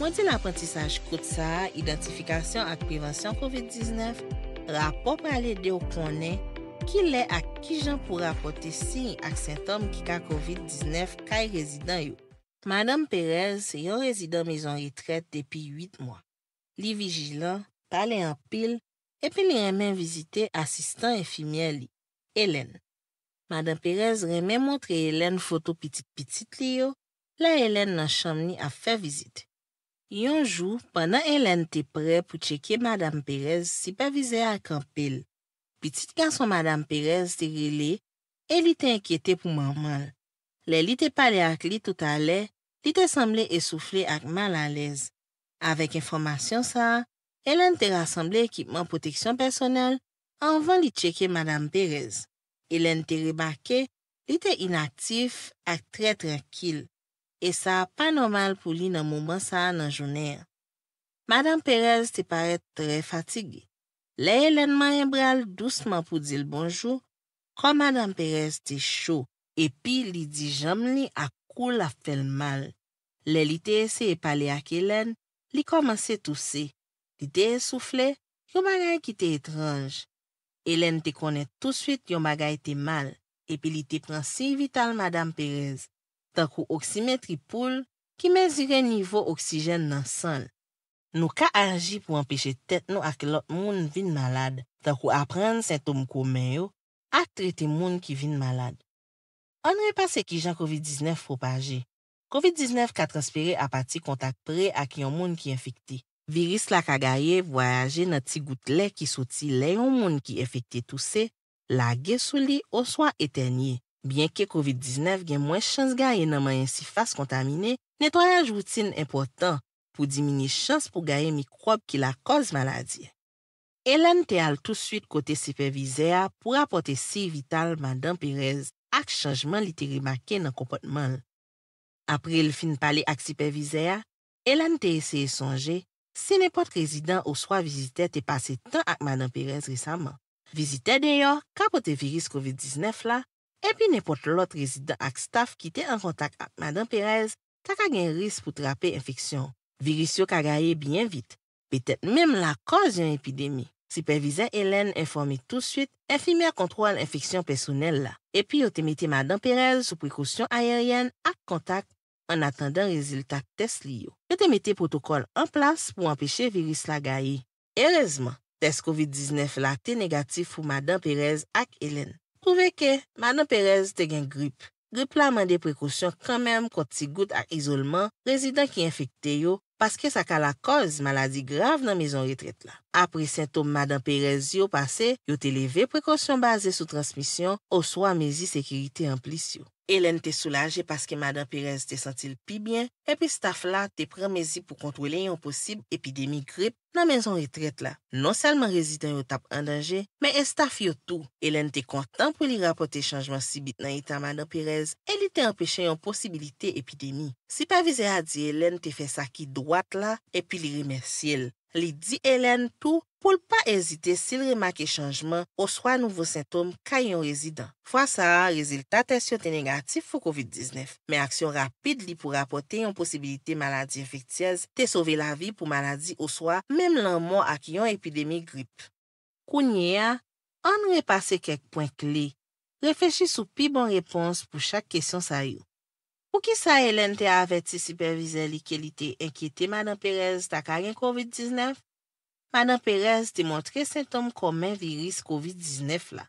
Mwen di l'aprentisaj kout sa, identifikasyon ak prevensyon COVID-19, rapop ale de ou konen ki le ak ki jan pou rapote si ak sentom ki ka COVID-19 kay rezidant yo. Madame Perez, yon rezidant mizon yi tret depi 8 mwa. Li vigilant, pale an pil, epi li remen vizite asistan efimye li, Helen. Madame Perez remen montre Helen foto pitit-pitit li yo, la Helen nan chanm ni a fe vizite. Yonjou, panan Ellen te pre pou cheke Madame Pérez si pa vize ak anpil. Petite garson Madame Pérez te rile, e li te enkyete pou mouman. Le li te pale ak li tout ale, li te semble esoufle ak mal alez. Avek informasyon sa, Ellen te rassemble ekipman poteksyon personel anvan li cheke Madame Pérez. Ellen te reba ke, li te inaktif ak tre trakil. e sa pa nomal pou li nan mouman sa nan jouner. Madame Pérez te paret tre fatig. Le, Hélène maryen bral dousman pou dil bonjou, kon Madame Pérez te chou, epi li di jam li akou la fel mal. Le, li te ese e pale ak Hélène, li komanse tousse. Li te esoufle, yon bagay ki te etranj. Hélène te konen tout swit yon bagay te mal, epi li te pransi vital Madame Pérez. tan kou oksimetri poul ki mezire nivou oksijen nan san. Nou ka aji pou empeshe tet nou ak lot moun vin malad, tan kou apren sen tom koumen yo, ak trete moun ki vin malad. An repase ki jan COVID-19 propaje. COVID-19 ka transpire apati kontak pre ak yon moun ki enfekte. Viris la kagaye voyaje nan ti goutle ki soti le yon moun ki enfekte tousse, la gesou li oswa etenye. Bien ke COVID-19 gen mwen chans gaye nan mwen yansi fasy kontamine, netoyaj woutine impotant pou dimini chans pou gaye mikrob ki la koz maladye. Elan te al tout suite kote sipevizea pou rapote si vital Madame Pérez ak chanjman li te ribake nan kompotman. Apre l fin pale ak sipevizea, Elan te eseye sonje si nepot rezidant ou swa vizite te pase tan ak Madame Pérez resaman. epi nepot lot rezidant ak staf ki te an kontak ak madan perez tak agen riz pou trape infeksyon. Virisyon ka gaye byen vit, petet mem la konzyon epidemi. Sipervizen Helen informi tout suit, enfime a kontrol infeksyon personel la. Epi yo te meti madan perez sou prekousyon ayeryen ak kontak an atandan reziltat test liyo. Yo te meti protokol an plas pou anpeche virisyon la gaye. Erezman, test COVID-19 la te negatif pou madan perez ak Helen. prouve ke, Madame Pérez te gen gripe. Gripe la mande prekosyon kanmem konti gout a izolman rezidant ki infekte yo paske sa ka la koz maladi grav nan mezon retret la. Apre sintome Madame Pérez yo pase, yo te leve prekosyon base sou transmisyon ou swa mezi sekirite amplis yo. Elen te soulaje paske madan perez te sentil pi bien, epi staf la te premezi pou kontweli yon posib epidemi grip nan menzon retret la. Non salman rezit an yo tap andanje, men en staf yo tou. Elen te kontan pou li rapote chanjman sibit nan itan madan perez, eli te empeshe yon posibilite epidemi. Si pa vize a di Elen te fe saki dwat la, epi li remersi el. Li di Elen tou, pou l pa ezite sil remake chanjman ou swa nouvo sintom kaya yon rezidant. Fwa sa, rezilta te syote negatif pou COVID-19, men aksyon rapid li pou rapote yon posibilite maladi efektyez te sove la vi pou maladi ou swa, menm lan mou ak yon epidemik grip. Kounye a, an repase kek poin kle. Refeshi sou pi bon repons pou chak kesyon sa yo. Ou ki sa elen te aveti supervize li ke li te enkyete, madan Perez, ta kagen COVID-19? Manan Perez te montre sintom komen viris COVID-19 la,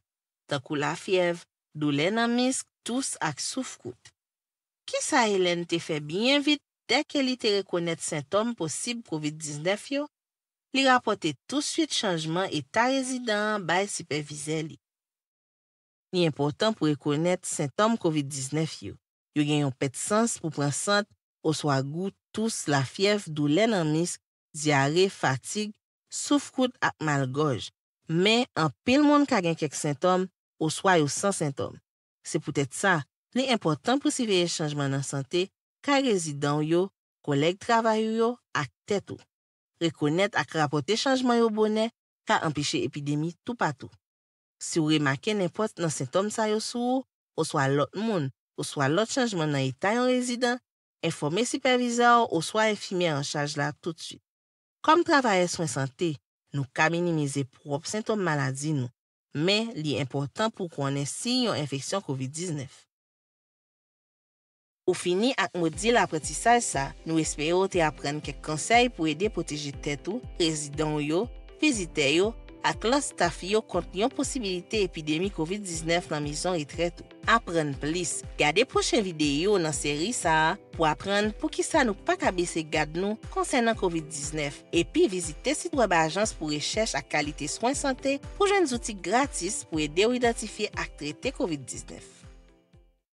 tan kou la fyev dou lè nan misk tous ak soufkout. Ki sa elen te fe byen vit, dek ke li te rekonet sintom posib COVID-19 yo, li rapote tout suite chanjman et ta rezidan baye sipe vize li. Ni important pou rekonet sintom COVID-19 yo, yo genyon pet sens pou pransant oswa gout tous la fyev dou lè nan misk, Souf kout ak mal goj, men an pel moun ka gen kek sintom, ou swa yo san sintom. Se pou tèt sa, li important pou si veye chanjman nan sante, ka rezidant yo, kolek travay yo, ak tèt ou. Rekonèt ak rapote chanjman yo bonè, ka empêche epidemi tout patou. Se ou remake n'impote nan sintom sa yo sou, ou swa lot moun, ou swa lot chanjman nan ita yon rezidant, enforme supervizor ou swa enfimè an chaj la tout chit. Kom travaye swen sante, nou ka minimize prop sintom maladi nou, men li important pou konen si yon infeksyon COVID-19. Ou fini ak modi l'apretisaj sa, nou espèyo te apren kek konsey pou ede potiji tetou, rezidon yo, fizite yo, ak lan stafi yo konti yon posibilite epidemi COVID-19 nan mison retretou. Aprende plis, gade pouche videyo nan seri sa pou aprende pou ki sa nou pa kabe se gade nou konsen nan COVID-19. Epi, vizite sitwebe ajans pou rechèche ak kalite soin sante pou jen zouti gratis pou e deou identifi ak trete COVID-19.